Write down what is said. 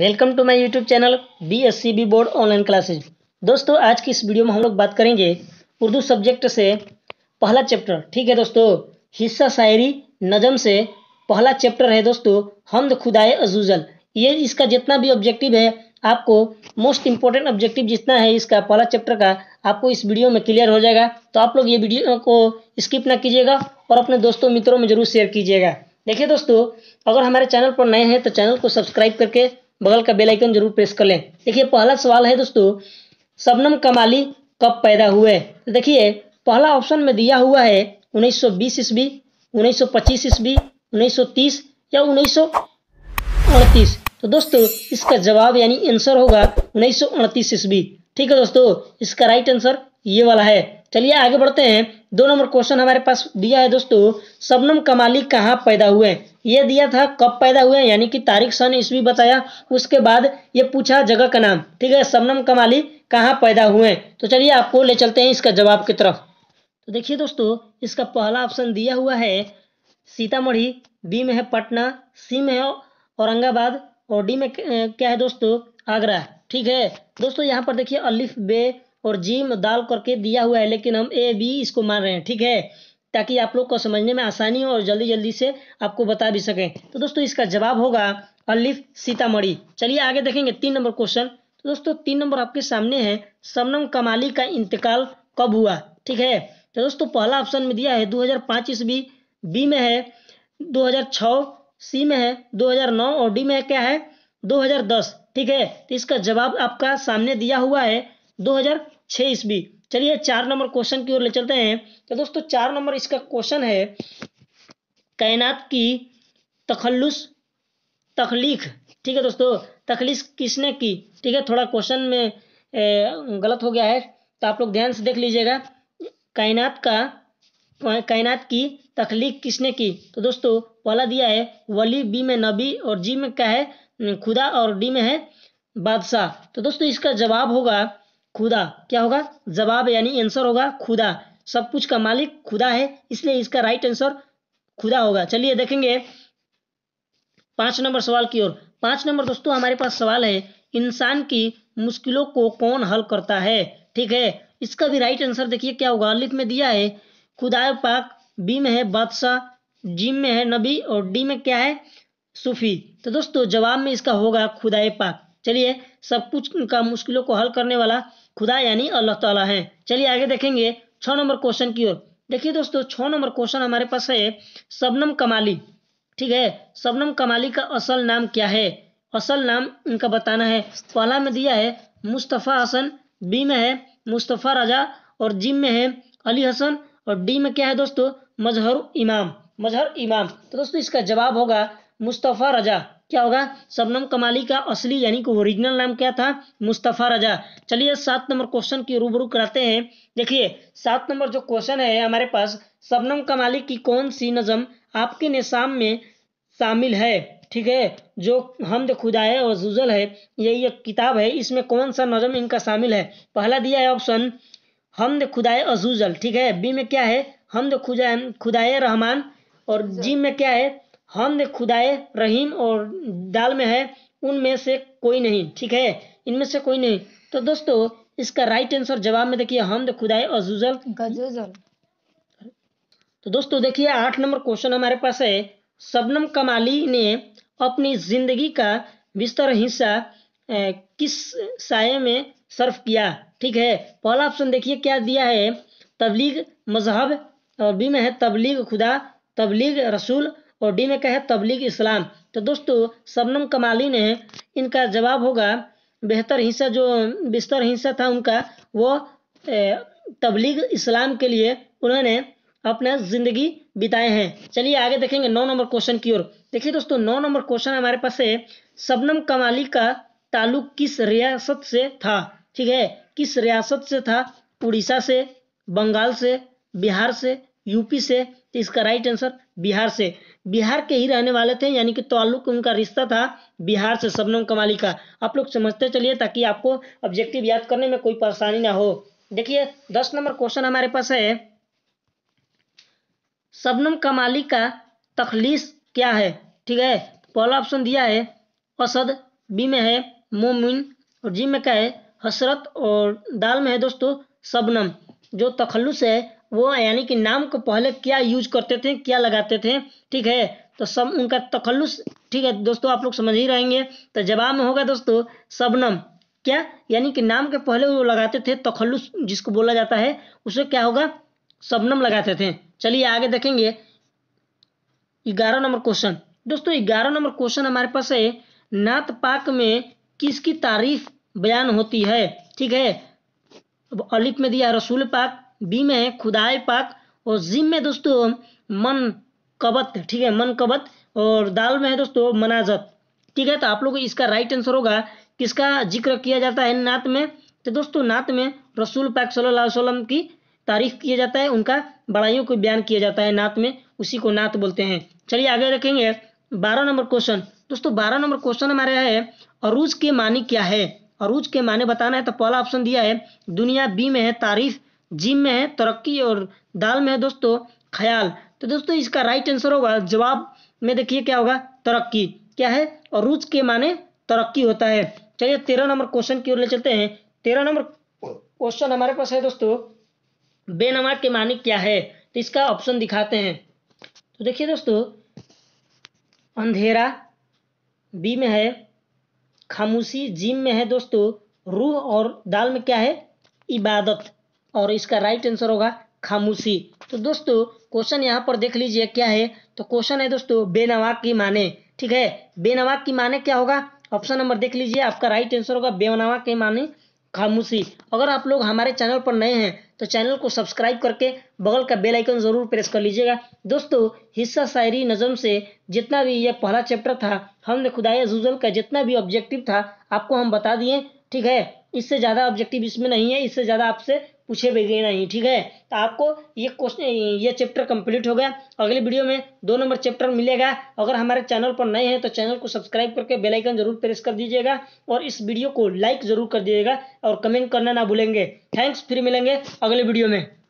welcome to my YouTube channel B S C B board online classes दोस्तों आज की इस वीडियो में हम लोग बात करेंगे उर्दू सब्जेक्ट से पहला चैप्टर ठीक है दोस्तों हिस्सा शायरी नज़म से पहला चैप्टर है दोस्तों हमद खुदाए अजूजल ये इसका जितना भी ऑब्जेक्टिव है आपको मोस्ट इम्पोर्टेंट ऑब्जेक्टिव जितना है इसका पहला चैप्टर का आपको इस वीडियो में क्लियर हो जाएगा तो आप लोग ये वीडियो को स्किप ना कीजिएगा और अपने दोस्तों मित्रों में जरूर शेयर कीजिएगा देखिए दोस्तों अगर हमारे चैनल पर नए हैं तो चैनल को सब्सक्राइब करके बगल का बेल आइकन जरूर प्रेस कर लें देखिए पहला सवाल है दोस्तों सबनम कमाली कब पैदा हुए तो देखिए पहला ऑप्शन में दिया हुआ है 1920 ईस्वी 1925 ईस्वी 1930 या उन्नीस तो दोस्तों इसका जवाब यानी आंसर होगा 1938 ईस्वी ठीक है दोस्तों इसका राइट आंसर ये वाला है चलिए आगे बढ़ते हैं दो नंबर क्वेश्चन हमारे पास दिया है दोस्तों सबनम कमाली कहाँ पैदा हुए ये दिया था कब पैदा हुए यानी कि तारीख सन ईस्वी बताया उसके बाद ये पूछा जगह का नाम ठीक है सबनम कमाली कहाँ पैदा हुए तो चलिए आपको ले चलते हैं इसका जवाब की तरफ तो देखिए दोस्तों इसका पहला ऑप्शन दिया हुआ है सीतामढ़ी बी में है पटना सी में है औरंगाबाद और डी में क्या है दोस्तों आगरा ठीक है दोस्तों यहाँ पर देखिए अलिफ बे और जी में दाल करके दिया हुआ है लेकिन हम ए बी इसको मान रहे हैं ठीक है ताकि आप लोग को समझने में आसानी हो और जल्दी जल्दी से आपको बता भी सकें तो दोस्तों इसका जवाब होगा अलिफ सीतामढ़ी चलिए आगे देखेंगे तीन नंबर क्वेश्चन तो दोस्तों तीन नंबर आपके सामने है सबनम कमाली का इंतकाल कब हुआ ठीक है तो दोस्तों पहला ऑप्शन में दिया है 2005 ईस्वी बी में है 2006 सी में है 2009 और डी में है क्या है 2010 ठीक है तो इसका जवाब आपका सामने दिया हुआ है 2006 ईस्वी चलिए चार नंबर क्वेश्चन की ओर ले चलते हैं तो दोस्तों चार नंबर इसका क्वेश्चन है कायनात की तखल्लुस तखलीक ठीक है दोस्तों तखलीस किसने की ठीक है थोड़ा क्वेश्चन में ए, गलत हो गया है तो आप लोग ध्यान से देख लीजिएगा कायनात का कायनात की तखलीक किसने की तो दोस्तों पहला दिया है वली बी में नबी और जी में क्या है खुदा और डी में है बादशाह तो दोस्तों इसका जवाब होगा खुदा क्या होगा जवाब यानी आंसर होगा खुदा सब कुछ का मालिक खुदा है इसलिए इसका राइट आंसर खुदा होगा चलिए देखेंगे पांच नंबर सवाल की ओर पांच नंबर दोस्तों हमारे पास सवाल है इंसान की मुश्किलों को कौन हल करता है ठीक है इसका भी राइट आंसर देखिए क्या होगा अलिफ में दिया है खुदा पाक बी में है बादशाह जी में है नबी और डी में क्या है सूफी तो दोस्तों जवाब में इसका होगा खुदाए पाक चलिए सब कुछ का मुश्किलों को हल करने वाला खुदा यानी अल्लाह ताला है चलिए आगे देखेंगे छ नंबर क्वेश्चन की ओर देखिए दोस्तों छ नंबर क्वेश्चन हमारे पास है सबनम कमाली ठीक है सबनम कमाली का असल नाम क्या है असल नाम इनका बताना है पहला में दिया है मुस्तफ़ा हसन बी में है मुस्तफ़ा राजा और जी में है अली हसन और डी में क्या है दोस्तों मजहर इमाम मजहर इमाम तो दोस्तों इसका जवाब होगा मुस्तफ़ा रजा क्या होगा शबनम कमाली का असली यानी कि ओरिजिनल नाम क्या था मुस्तफ़ा रजा चलिए सात नंबर क्वेश्चन की रूबरू कराते हैं देखिए सात नंबर जो क्वेश्चन है हमारे पास सबनम कमाली की कौन सी नज़म आपके निशाम में शामिल है ठीक है जो हमद खुदा है और जुजल है यही एक किताब है इसमें कौन सा नज़म इनका शामिल है पहला दिया है ऑप्शन हमद खुदाए अजूजल ठीक है बी में क्या है हमद खुदा खुदाए रहमान और जी में क्या है हमद खुदाए रहीम और दाल में है उनमें से कोई नहीं ठीक है इनमें से कोई नहीं तो दोस्तों इसका राइट आंसर जवाब में देखिए हमद खुदाए और जुजल तो दोस्तों देखिए आठ नंबर क्वेश्चन हमारे पास है शबनम कमाली ने अपनी जिंदगी का बिस्तर हिस्सा किस साय में सर्फ किया ठीक है पहला ऑप्शन देखिए क्या दिया है तबलीग मजहब और बी में है तबलीग खुदा तबलीग रसूल और डी में क्या है तबलीग इस्लाम तो दोस्तों सबनम कमाली ने इनका जवाब होगा बेहतर हिस्सा जो बिस्तर हिस्सा था उनका वो तबलीग इस्लाम के लिए उन्होंने अपना ज़िंदगी बिताए हैं चलिए आगे देखेंगे नौ नंबर क्वेश्चन की ओर देखिए दोस्तों नौ नंबर क्वेश्चन हमारे पास है सबनम कमाली का ताल्लुक किस रियासत से था ठीक है किस रियासत से था उड़ीसा से बंगाल से बिहार से यूपी से तो इसका राइट आंसर बिहार से बिहार के ही रहने वाले थे यानी कि ताल्लुक उनका रिश्ता था बिहार से सबनम कमाली का आप लोग समझते चलिए ताकि आपको ऑब्जेक्टिव याद करने में कोई परेशानी ना हो देखिए दस नंबर क्वेश्चन हमारे पास है सबनम कमाली का तखलीस क्या है ठीक है पहला ऑप्शन दिया है असद बी में है मोमिन और जी में क्या है हसरत और दाल में है दोस्तों सबनम जो तखलुस है वो यानी कि नाम को पहले क्या यूज करते थे क्या लगाते थे ठीक है तो सब उनका तखल्लुस ठीक है दोस्तों आप लोग समझ ही रहेंगे तो जवाब में होगा दोस्तों सबनम क्या यानी कि नाम के पहले वो लगाते थे तखल्लुस जिसको बोला जाता है उसे क्या होगा सबनम लगाते थे चलिए आगे देखेंगे ग्यारह नंबर क्वेश्चन दोस्तों ग्यारह नंबर क्वेश्चन हमारे पास है नात पाक में किसकी तारीफ बयान होती है ठीक है अब अलिफ में दिया रसूल पाक बी में खुदाए पाक और जिम में दोस्तों मन कबत ठीक है मन कबत और दाल में है दोस्तों मनाजत ठीक है तो आप लोग इसका राइट आंसर होगा किसका जिक्र किया जाता है नात में तो दोस्तों नात में रसूल पाक सल्लल्लाहु अलैहि वसल्लम की तारीफ किया जाता है उनका बड़ाइयों को बयान किया जाता है नात में उसी को नात बोलते हैं चलिए आगे रखेंगे बारह नंबर क्वेश्चन दोस्तों बारह नंबर क्वेश्चन हमारे है अरूज के माने क्या है अरूज के माने बताना है तो पहला ऑप्शन दिया है दुनिया बी में है तारीफ जिम में है तरक्की और दाल में है दोस्तों ख्याल तो दोस्तों इसका राइट आंसर होगा जवाब में देखिए क्या होगा तरक्की क्या है और रुच के माने तरक्की होता है चलिए तेरह नंबर क्वेश्चन की ओर ले चलते हैं तेरह नंबर क्वेश्चन हमारे पास है दोस्तों बेनमाज के माने क्या है तो इसका ऑप्शन दिखाते हैं तो देखिए दोस्तों अंधेरा बी में है खामोशी जिम में है दोस्तों रूह और दाल में क्या है इबादत और इसका राइट आंसर होगा खामोशी तो दोस्तों क्वेश्चन यहाँ पर देख लीजिए क्या है तो क्वेश्चन है दोस्तों बेनवाक की माने ठीक है बेनवाक की माने क्या होगा ऑप्शन नंबर देख लीजिए आपका राइट आंसर होगा बेनवाक के माने खामोशी अगर आप लोग हमारे चैनल पर नए हैं तो चैनल को सब्सक्राइब करके बगल का बेल आइकन जरूर प्रेस कर लीजिएगा दोस्तों हिस्सा शायरी नज़म से जितना भी यह पहला चैप्टर था हमने खुदाया जुजल का जितना भी ऑब्जेक्टिव था आपको हम बता दिए ठीक है इससे ज़्यादा ऑब्जेक्टिव इसमें नहीं है इससे ज़्यादा आपसे पूछे बगैर नहीं ठीक है तो आपको ये क्वेश्चन ये चैप्टर कंप्लीट हो गया अगले वीडियो में दो नंबर चैप्टर मिलेगा अगर हमारे चैनल पर नए हैं तो चैनल को सब्सक्राइब करके बेल आइकन जरूर प्रेस कर दीजिएगा और इस वीडियो को लाइक जरूर कर दीजिएगा और कमेंट करना ना भूलेंगे थैंक्स फिर मिलेंगे अगले वीडियो में